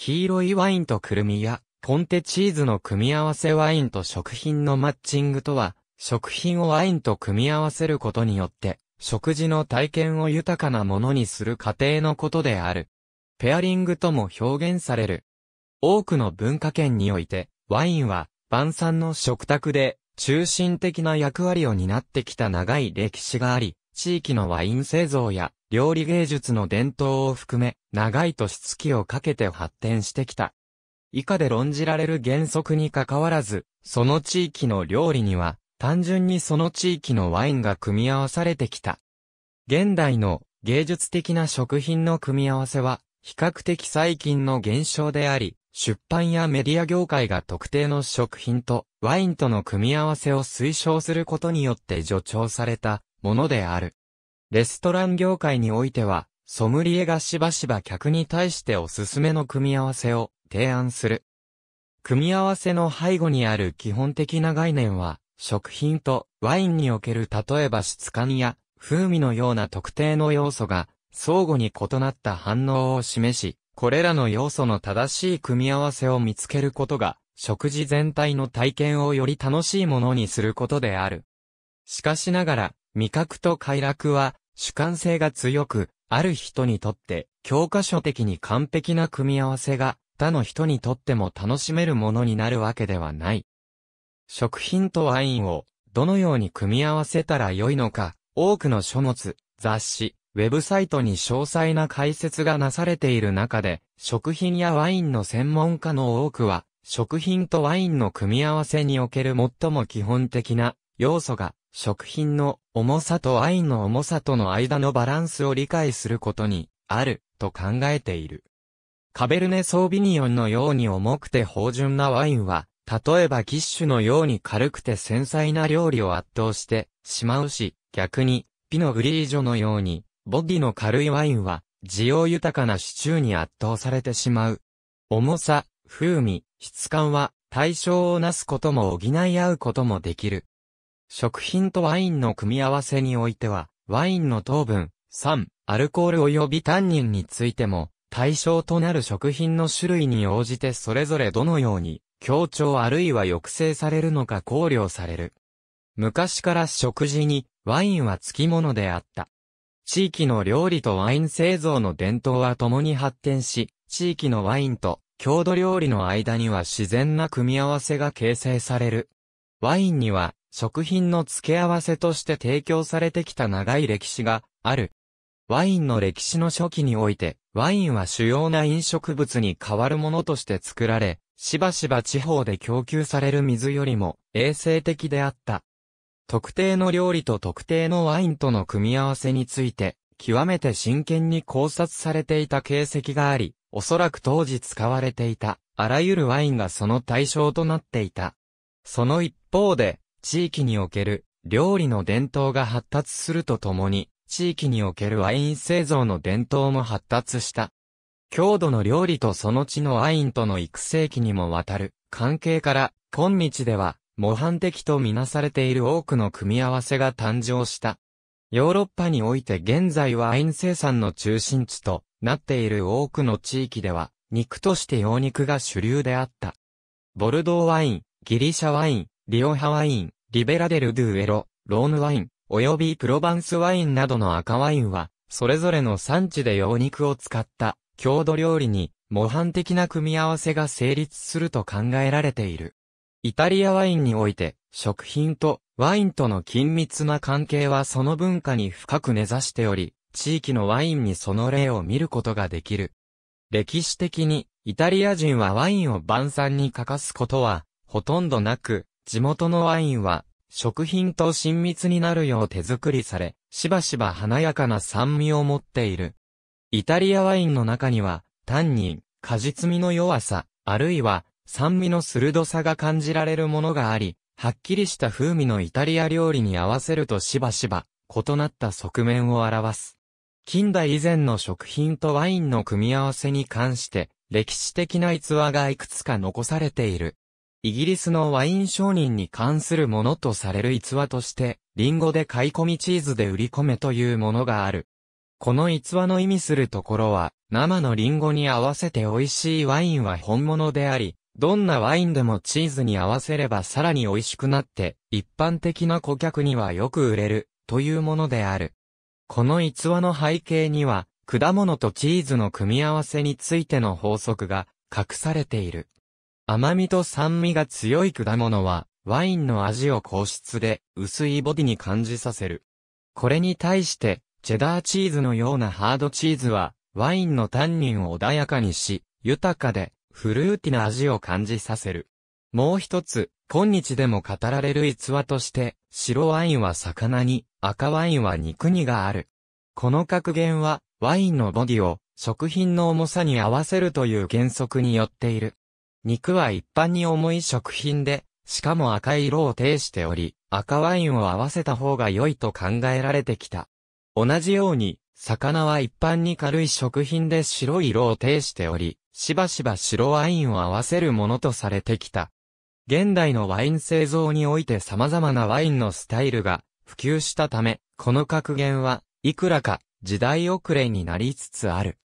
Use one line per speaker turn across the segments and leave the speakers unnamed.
黄色いワインとくるみや、ポンテチーズの組み合わせワインと食品のマッチングとは、食品をワインと組み合わせることによって、食事の体験を豊かなものにする過程のことである。ペアリングとも表現される。多くの文化圏において、ワインは晩餐の食卓で中心的な役割を担ってきた長い歴史があり、地域のワイン製造や料理芸術の伝統を含め、長い年月をかけて発展してきた。以下で論じられる原則にかかわらず、その地域の料理には、単純にその地域のワインが組み合わされてきた。現代の芸術的な食品の組み合わせは、比較的最近の現象であり、出版やメディア業界が特定の食品とワインとの組み合わせを推奨することによって助長されたものである。レストラン業界においては、ソムリエがしばしば客に対しておすすめの組み合わせを提案する。組み合わせの背後にある基本的な概念は、食品とワインにおける例えば質感や風味のような特定の要素が相互に異なった反応を示し、これらの要素の正しい組み合わせを見つけることが、食事全体の体験をより楽しいものにすることである。しかしながら、味覚と快楽は主観性が強く、ある人にとって教科書的に完璧な組み合わせが他の人にとっても楽しめるものになるわけではない。食品とワインをどのように組み合わせたらよいのか、多くの書物、雑誌、ウェブサイトに詳細な解説がなされている中で、食品やワインの専門家の多くは、食品とワインの組み合わせにおける最も基本的な要素が食品の重さと愛の重さとの間のバランスを理解することにあると考えている。カベルネ・ソービニオンのように重くて芳醇なワインは、例えばキッシュのように軽くて繊細な料理を圧倒してしまうし、逆に、ピノグリージョのように、ボディの軽いワインは、需要豊かなシチューに圧倒されてしまう。重さ、風味、質感は対象をなすことも補い合うこともできる。食品とワインの組み合わせにおいては、ワインの糖分、酸、アルコール及びタンニンについても、対象となる食品の種類に応じてそれぞれどのように、強調あるいは抑制されるのか考慮される。昔から食事に、ワインは付き物であった。地域の料理とワイン製造の伝統は共に発展し、地域のワインと郷土料理の間には自然な組み合わせが形成される。ワインには食品の付け合わせとして提供されてきた長い歴史がある。ワインの歴史の初期において、ワインは主要な飲食物に代わるものとして作られ、しばしば地方で供給される水よりも衛生的であった。特定の料理と特定のワインとの組み合わせについて、極めて真剣に考察されていた形跡があり、おそらく当時使われていた、あらゆるワインがその対象となっていた。その一方で、地域における料理の伝統が発達するとともに、地域におけるワイン製造の伝統も発達した。郷土の料理とその地のワインとの育成期にもわたる関係から、今日では模範的とみなされている多くの組み合わせが誕生した。ヨーロッパにおいて現在ワイン生産の中心地となっている多くの地域では、肉として羊肉が主流であった。ボルドーワイン、ギリシャワイン、リオハワイン、リベラデルドゥエロ、ローヌワイン、およびプロバンスワインなどの赤ワインは、それぞれの産地で洋肉を使った郷土料理に模範的な組み合わせが成立すると考えられている。イタリアワインにおいて、食品とワインとの緊密な関係はその文化に深く根ざしており、地域のワインにその例を見ることができる。歴史的に、イタリア人はワインを晩餐に欠かすことは、ほとんどなく、地元のワインは、食品と親密になるよう手作りされ、しばしば華やかな酸味を持っている。イタリアワインの中には、単に、果実味の弱さ、あるいは、酸味の鋭さが感じられるものがあり、はっきりした風味のイタリア料理に合わせるとしばしば、異なった側面を表す。近代以前の食品とワインの組み合わせに関して、歴史的な逸話がいくつか残されている。イギリスのワイン商人に関するものとされる逸話として、リンゴで買い込みチーズで売り込めというものがある。この逸話の意味するところは、生のリンゴに合わせて美味しいワインは本物であり、どんなワインでもチーズに合わせればさらに美味しくなって、一般的な顧客にはよく売れる、というものである。この逸話の背景には、果物とチーズの組み合わせについての法則が隠されている。甘みと酸味が強い果物は、ワインの味を硬質で、薄いボディに感じさせる。これに対して、チェダーチーズのようなハードチーズは、ワインのタンニンを穏やかにし、豊かで、フルーティな味を感じさせる。もう一つ、今日でも語られる逸話として、白ワインは魚に、赤ワインは肉にがある。この格言は、ワインのボディを、食品の重さに合わせるという原則によっている。肉は一般に重い食品で、しかも赤い色を呈しており、赤ワインを合わせた方が良いと考えられてきた。同じように、魚は一般に軽い食品で白い色を呈しており、しばしば白ワインを合わせるものとされてきた。現代のワイン製造において様々なワインのスタイルが普及したため、この格言はいくらか時代遅れになりつつある。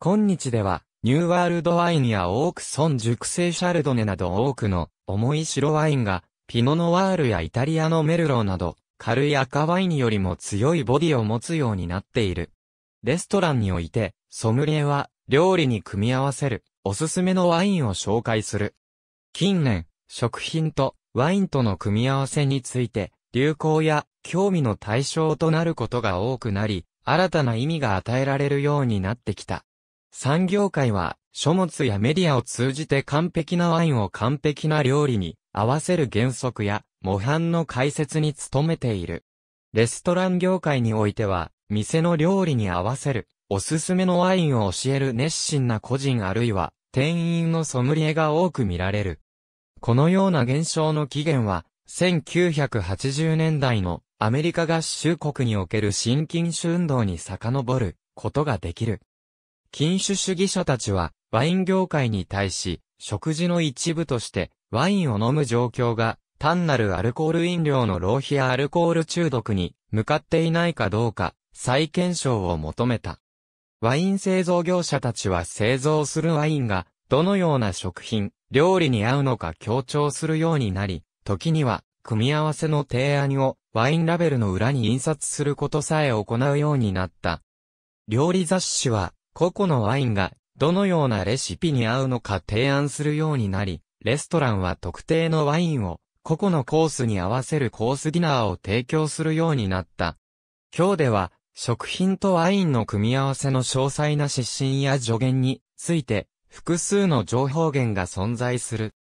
今日ではニューワールドワインやオークソン熟成シャルドネなど多くの重い白ワインが、ピノノワールやイタリアのメルローなど、軽い赤ワインよりも強いボディを持つようになっている。レストランにおいて、ソムリエは、料理に組み合わせる、おすすめのワインを紹介する。近年、食品とワインとの組み合わせについて、流行や興味の対象となることが多くなり、新たな意味が与えられるようになってきた。産業界は書物やメディアを通じて完璧なワインを完璧な料理に合わせる原則や模範の解説に努めている。レストラン業界においては店の料理に合わせるおすすめのワインを教える熱心な個人あるいは店員のソムリエが多く見られる。このような現象の起源は1980年代のアメリカ合衆国における新禁酒運動に遡ることができる。禁酒主義者たちは、ワイン業界に対し、食事の一部として、ワインを飲む状況が、単なるアルコール飲料の浪費やアルコール中毒に向かっていないかどうか、再検証を求めた。ワイン製造業者たちは製造するワインが、どのような食品、料理に合うのか強調するようになり、時には、組み合わせの提案を、ワインラベルの裏に印刷することさえ行うようになった。料理雑誌は、個々のワインがどのようなレシピに合うのか提案するようになり、レストランは特定のワインを個々のコースに合わせるコースディナーを提供するようになった。今日では食品とワインの組み合わせの詳細な指針や助言について複数の情報源が存在する。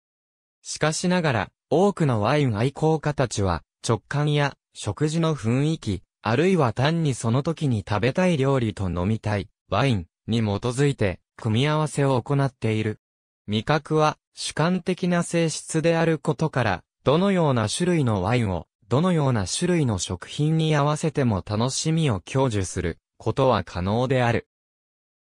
しかしながら多くのワイン愛好家たちは直感や食事の雰囲気、あるいは単にその時に食べたい料理と飲みたい、ワイン、に基づいて組み合わせを行っている。味覚は主観的な性質であることから、どのような種類のワインを、どのような種類の食品に合わせても楽しみを享受することは可能である。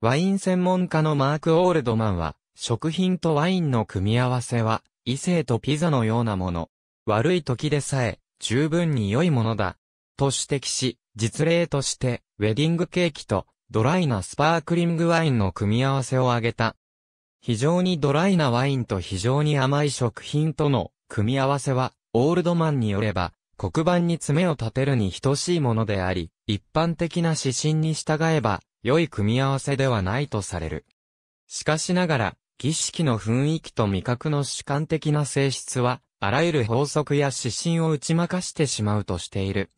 ワイン専門家のマーク・オールドマンは、食品とワインの組み合わせは、異性とピザのようなもの。悪い時でさえ、十分に良いものだ。と指摘し、実例として、ウェディングケーキとドライなスパークリングワインの組み合わせを挙げた。非常にドライなワインと非常に甘い食品との組み合わせは、オールドマンによれば、黒板に爪を立てるに等しいものであり、一般的な指針に従えば、良い組み合わせではないとされる。しかしながら、儀式の雰囲気と味覚の主観的な性質は、あらゆる法則や指針を打ち負かしてしまうとしている。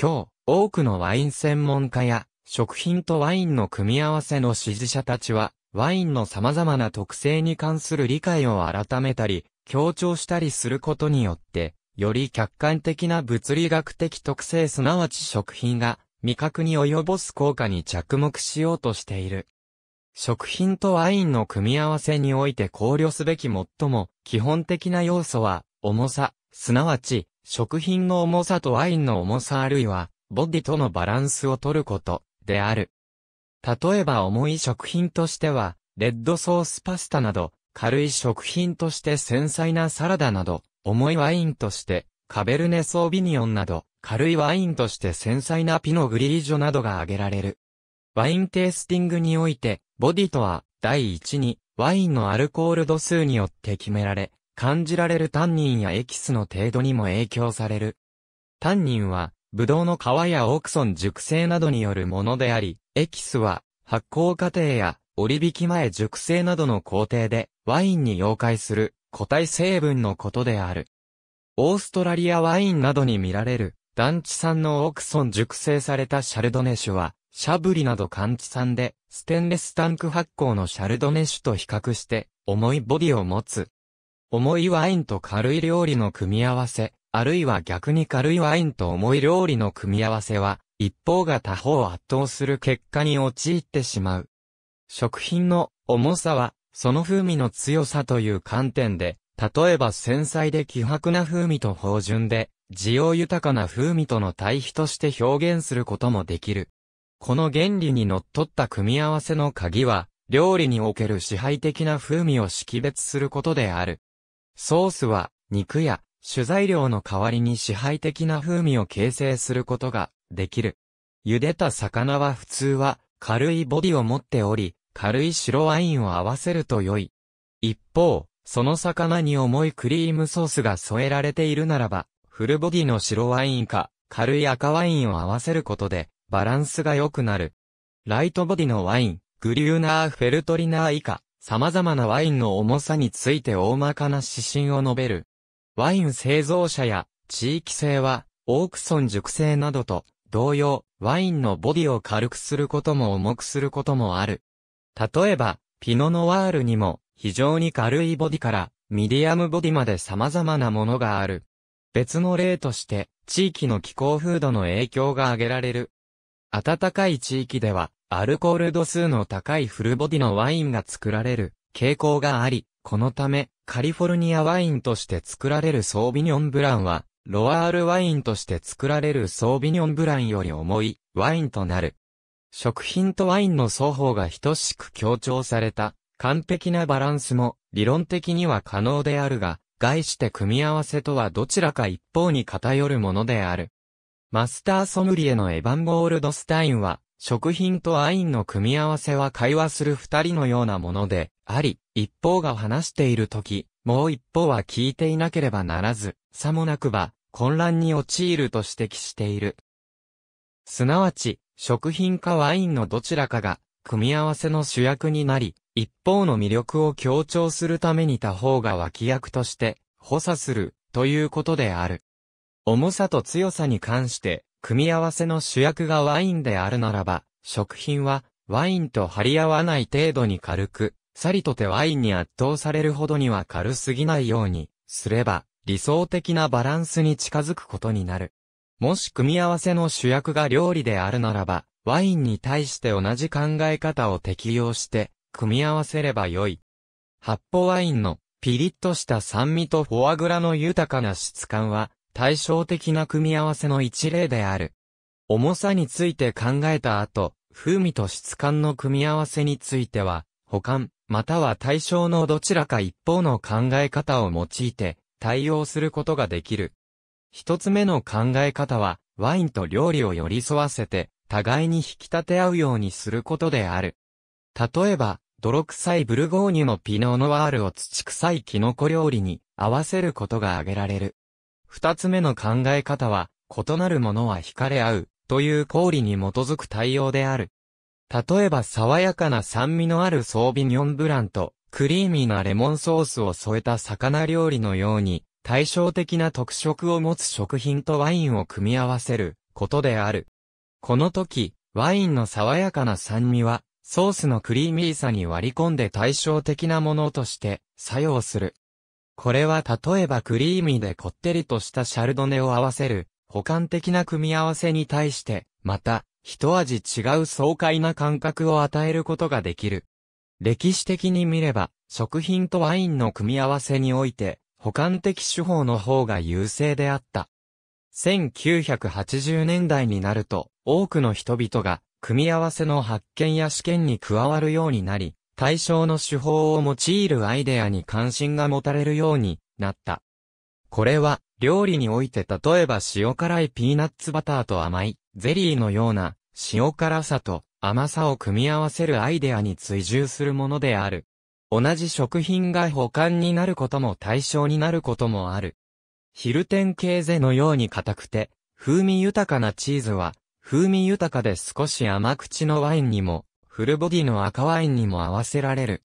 今日、多くのワイン専門家や食品とワインの組み合わせの支持者たちは、ワインの様々な特性に関する理解を改めたり、強調したりすることによって、より客観的な物理学的特性すなわち食品が味覚に及ぼす効果に着目しようとしている。食品とワインの組み合わせにおいて考慮すべき最も基本的な要素は重さ、すなわち食品の重さとワインの重さあるいはボディとのバランスをとること。である。例えば重い食品としては、レッドソースパスタなど、軽い食品として繊細なサラダなど、重いワインとして、カベルネソービニオンなど、軽いワインとして繊細なピノグリージョなどが挙げられる。ワインテイスティングにおいて、ボディとは、第一に、ワインのアルコール度数によって決められ、感じられるタンニンやエキスの程度にも影響される。タンニンは、ブドウの皮やオークソン熟成などによるものであり、エキスは発酵過程や折引前熟成などの工程でワインに溶解する固体成分のことである。オーストラリアワインなどに見られる団地産のオークソン熟成されたシャルドネ酒は、シャブリなど寒地産で、ステンレスタンク発酵のシャルドネ酒と比較して、重いボディを持つ。重いワインと軽い料理の組み合わせ、あるいは逆に軽いワインと重い料理の組み合わせは、一方が他方を圧倒する結果に陥ってしまう。食品の重さは、その風味の強さという観点で、例えば繊細で希薄な風味と芳醇で、需要豊かな風味との対比として表現することもできる。この原理に則っった組み合わせの鍵は、料理における支配的な風味を識別することである。ソースは、肉や主材料の代わりに支配的な風味を形成することができる。茹でた魚は普通は軽いボディを持っており、軽い白ワインを合わせると良い。一方、その魚に重いクリームソースが添えられているならば、フルボディの白ワインか軽い赤ワインを合わせることでバランスが良くなる。ライトボディのワイン、グリューナー・フェルトリナー以下、様々なワインの重さについて大まかな指針を述べる。ワイン製造者や地域性は、オークソン熟成などと同様、ワインのボディを軽くすることも重くすることもある。例えば、ピノノワールにも非常に軽いボディからミディアムボディまで様々なものがある。別の例として、地域の気候風土の影響が挙げられる。暖かい地域では、アルコール度数の高いフルボディのワインが作られる傾向があり、このため、カリフォルニアワインとして作られるソービニョンブランは、ロワールワインとして作られるソービニョンブランより重いワインとなる。食品とワインの双方が等しく強調された完璧なバランスも理論的には可能であるが、概して組み合わせとはどちらか一方に偏るものである。マスターソムリエのエヴァン・ゴールドスタインは、食品とアインの組み合わせは会話する二人のようなもので、あり、一方が話しているとき、もう一方は聞いていなければならず、さもなくば、混乱に陥ると指摘している。すなわち、食品かワインのどちらかが、組み合わせの主役になり、一方の魅力を強調するために他方が脇役として、補佐する、ということである。重さと強さに関して、組み合わせの主役がワインであるならば、食品はワインと張り合わない程度に軽く、さりとてワインに圧倒されるほどには軽すぎないようにすれば、理想的なバランスに近づくことになる。もし組み合わせの主役が料理であるならば、ワインに対して同じ考え方を適用して、組み合わせればよい。発泡ワインのピリッとした酸味とフォアグラの豊かな質感は、対照的な組み合わせの一例である。重さについて考えた後、風味と質感の組み合わせについては、保管、または対象のどちらか一方の考え方を用いて、対応することができる。一つ目の考え方は、ワインと料理を寄り添わせて、互いに引き立て合うようにすることである。例えば、泥臭いブルゴーニュのピノーノワールを土臭いキノコ料理に合わせることが挙げられる。二つ目の考え方は、異なるものは惹かれ合う、という公理に基づく対応である。例えば爽やかな酸味のあるソービニョンブランと、クリーミーなレモンソースを添えた魚料理のように、対照的な特色を持つ食品とワインを組み合わせることである。この時、ワインの爽やかな酸味は、ソースのクリーミーさに割り込んで対照的なものとして作用する。これは例えばクリーミーでこってりとしたシャルドネを合わせる、補完的な組み合わせに対して、また、一味違う爽快な感覚を与えることができる。歴史的に見れば、食品とワインの組み合わせにおいて、補完的手法の方が優勢であった。1980年代になると、多くの人々が、組み合わせの発見や試験に加わるようになり、対象の手法を用いるアイデアに関心が持たれるようになった。これは、料理において例えば塩辛いピーナッツバターと甘い、ゼリーのような、塩辛さと甘さを組み合わせるアイデアに追従するものである。同じ食品が保管になることも対象になることもある。ヒルテンケーゼのように硬くて、風味豊かなチーズは、風味豊かで少し甘口のワインにも、フルボディの赤ワインにも合わせられる。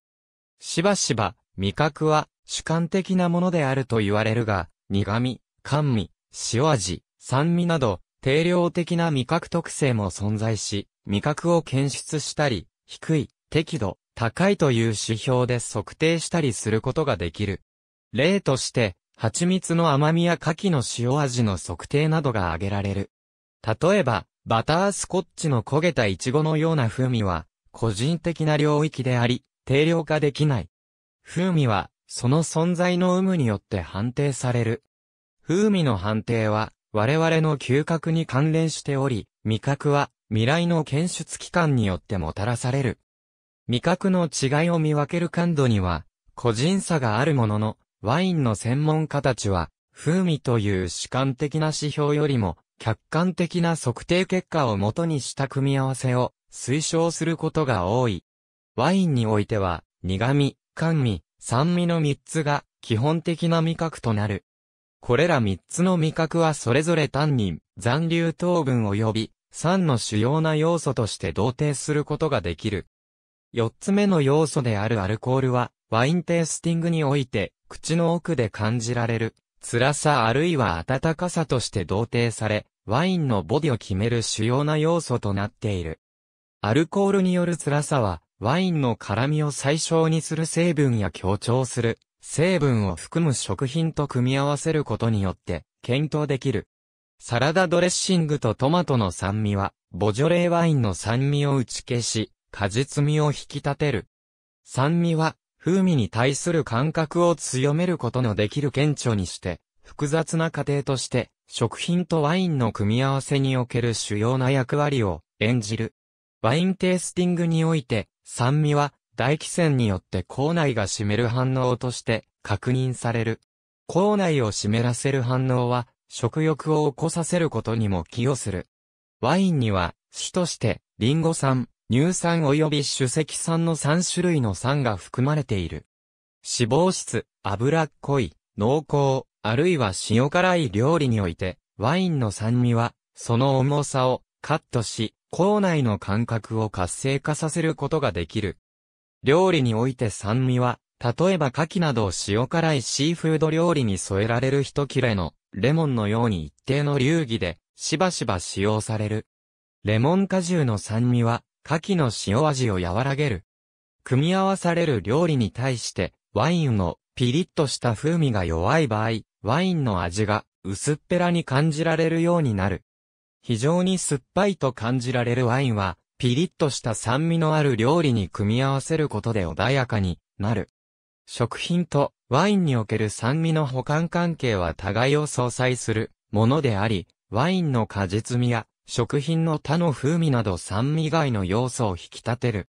しばしば、味覚は主観的なものであると言われるが、苦味、甘味、塩味、酸味など、定量的な味覚特性も存在し、味覚を検出したり、低い、適度、高いという指標で測定したりすることができる。例として、蜂蜜の甘みや牡蠣の塩味の測定などが挙げられる。例えば、バタースコッチの焦げたイチゴのような風味は、個人的な領域であり、定量化できない。風味は、その存在の有無によって判定される。風味の判定は、我々の嗅覚に関連しており、味覚は、未来の検出機関によってもたらされる。味覚の違いを見分ける感度には、個人差があるものの、ワインの専門家たちは、風味という主観的な指標よりも、客観的な測定結果をもとにした組み合わせを、推奨することが多い。ワインにおいては、苦味、甘味、酸味の3つが基本的な味覚となる。これら3つの味覚はそれぞれ単人、残留糖分及び酸の主要な要素として同定することができる。4つ目の要素であるアルコールは、ワインテイスティングにおいて、口の奥で感じられる、辛さあるいは温かさとして同定され、ワインのボディを決める主要な要素となっている。アルコールによる辛さは、ワインの辛味を最小にする成分や強調する成分を含む食品と組み合わせることによって検討できる。サラダドレッシングとトマトの酸味は、ボジョレーワインの酸味を打ち消し、果実味を引き立てる。酸味は、風味に対する感覚を強めることのできる顕著にして、複雑な過程として、食品とワインの組み合わせにおける主要な役割を演じる。ワインテイスティングにおいて、酸味は、大気腺によって口内が湿る反応として確認される。口内を湿らせる反応は、食欲を起こさせることにも寄与する。ワインには、主として、リンゴ酸、乳酸及び主石酸の3種類の酸が含まれている。脂肪質、脂っこい、濃厚、あるいは塩辛い料理において、ワインの酸味は、その重さをカットし、口内の感覚を活性化させることができる。料理において酸味は、例えば牡蠣などを塩辛いシーフード料理に添えられる一切れのレモンのように一定の流儀でしばしば使用される。レモン果汁の酸味は牡蠣の塩味を和らげる。組み合わされる料理に対してワインのピリッとした風味が弱い場合、ワインの味が薄っぺらに感じられるようになる。非常に酸っぱいと感じられるワインは、ピリッとした酸味のある料理に組み合わせることで穏やかになる。食品とワインにおける酸味の保管関係は互いを相殺するものであり、ワインの果実味や食品の他の風味など酸味以外の要素を引き立てる。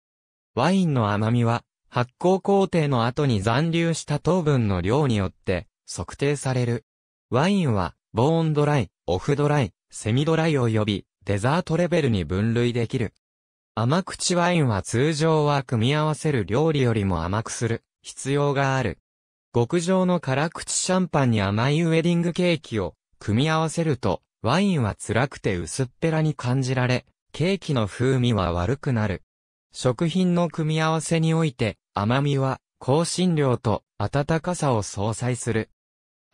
ワインの甘みは発酵工程の後に残留した糖分の量によって測定される。ワインはボーンドライ、オフドライ、セミドライ及びデザートレベルに分類できる。甘口ワインは通常は組み合わせる料理よりも甘くする必要がある。極上の辛口シャンパンに甘いウェディングケーキを組み合わせるとワインは辛くて薄っぺらに感じられ、ケーキの風味は悪くなる。食品の組み合わせにおいて甘みは香辛料と温かさを相殺する。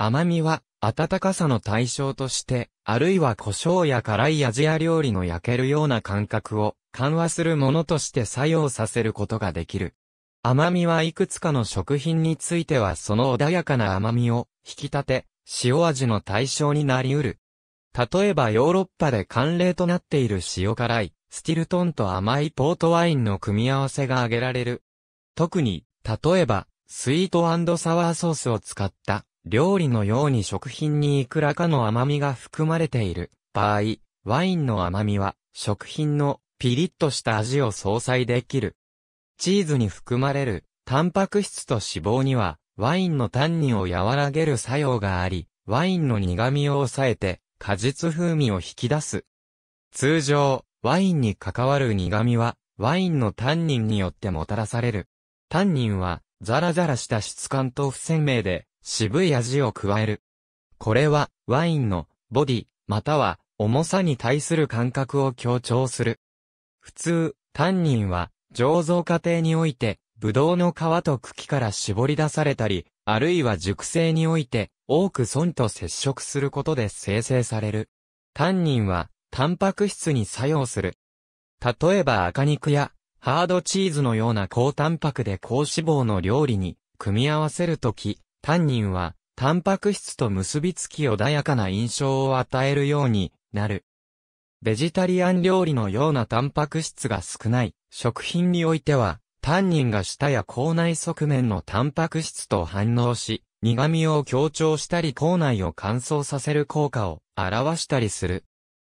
甘みは、温かさの対象として、あるいは胡椒や辛いアジア料理の焼けるような感覚を緩和するものとして作用させることができる。甘みはいくつかの食品についてはその穏やかな甘みを引き立て、塩味の対象になり得る。例えばヨーロッパで慣例となっている塩辛い、スティルトンと甘いポートワインの組み合わせが挙げられる。特に、例えば、スイートサワーソースを使った料理のように食品にいくらかの甘みが含まれている場合、ワインの甘みは食品のピリッとした味を相殺できる。チーズに含まれるタンパク質と脂肪にはワインのタンニンを和らげる作用があり、ワインの苦味を抑えて果実風味を引き出す。通常、ワインに関わる苦味はワインのタンニンによってもたらされる。タンニンはザラザラした質感と不鮮明で渋い味を加える。これは、ワインの、ボディ、または、重さに対する感覚を強調する。普通、タンニンは、醸造過程において、ブドウの皮と茎から絞り出されたり、あるいは熟成において、多く損と接触することで生成される。タンニンは、タンパク質に作用する。例えば赤肉や、ハードチーズのような高タンパクで高脂肪の料理に、組み合わせるとき、タンニンは、タンパク質と結びつき穏やかな印象を与えるようになる。ベジタリアン料理のようなタンパク質が少ない食品においては、タンニンが舌や口内側面のタンパク質と反応し、苦味を強調したり口内を乾燥させる効果を表したりする。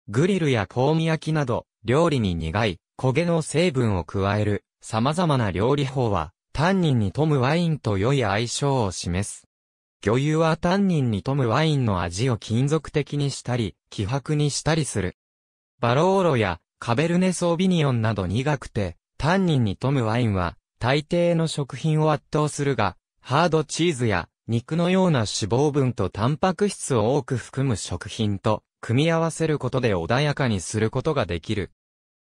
グリルや香味焼きなど、料理に苦い、焦げの成分を加える、様々な料理法は、タンニンに富むワインと良い相性を示す。魚油はタンニンに富むワインの味を金属的にしたり、希薄にしたりする。バローロやカベルネソービニオンなど苦くて、タンニンに富むワインは、大抵の食品を圧倒するが、ハードチーズや肉のような脂肪分とタンパク質を多く含む食品と組み合わせることで穏やかにすることができる。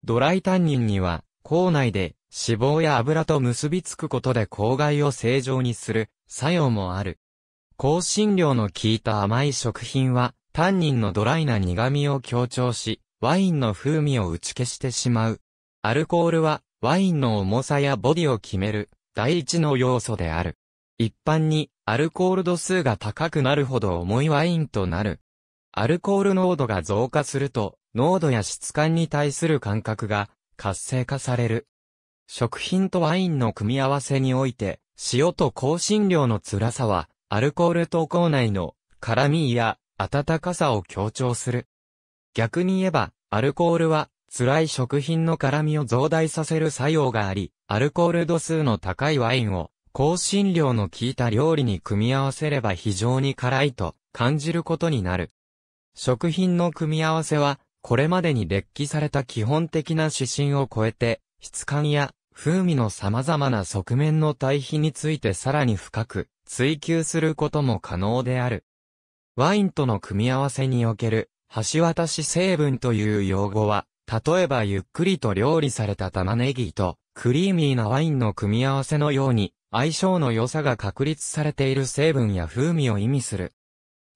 ドライタンニンには、口内で脂肪や油と結びつくことで口外を正常にする作用もある。香辛料の効いた甘い食品は、タンニンのドライな苦味を強調し、ワインの風味を打ち消してしまう。アルコールは、ワインの重さやボディを決める、第一の要素である。一般に、アルコール度数が高くなるほど重いワインとなる。アルコール濃度が増加すると、濃度や質感に対する感覚が活性化される。食品とワインの組み合わせにおいて、塩と香辛料の辛さは、アルコールと口内の辛みや温かさを強調する。逆に言えば、アルコールは辛い食品の辛みを増大させる作用があり、アルコール度数の高いワインを香辛料の効いた料理に組み合わせれば非常に辛いと感じることになる。食品の組み合わせは、これまでに列記された基本的な指針を超えて、質感や風味の様々な側面の対比についてさらに深く追求することも可能である。ワインとの組み合わせにおける橋渡し成分という用語は、例えばゆっくりと料理された玉ねぎとクリーミーなワインの組み合わせのように相性の良さが確立されている成分や風味を意味する。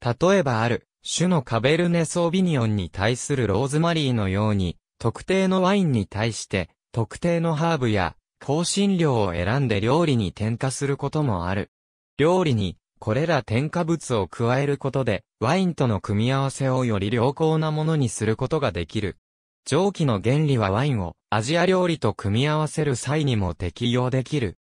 例えばある種のカベルネソービニオンに対するローズマリーのように特定のワインに対して特定のハーブや香辛料を選んで料理に添加することもある。料理にこれら添加物を加えることでワインとの組み合わせをより良好なものにすることができる。蒸気の原理はワインをアジア料理と組み合わせる際にも適用できる。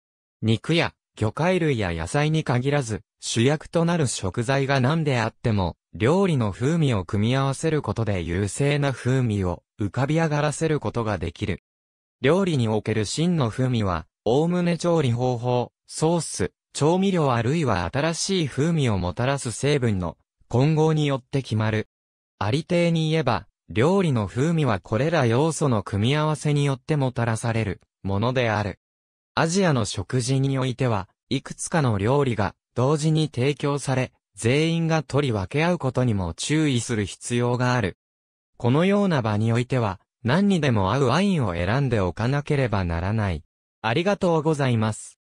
肉や魚介類や野菜に限らず主役となる食材が何であっても料理の風味を組み合わせることで優勢な風味を浮かび上がらせることができる。料理における真の風味は、おおむね調理方法、ソース、調味料あるいは新しい風味をもたらす成分の混合によって決まる。ありていに言えば、料理の風味はこれら要素の組み合わせによってもたらされるものである。アジアの食事においては、いくつかの料理が同時に提供され、全員が取り分け合うことにも注意する必要がある。このような場においては、何にでも合うワインを選んでおかなければならない。ありがとうございます。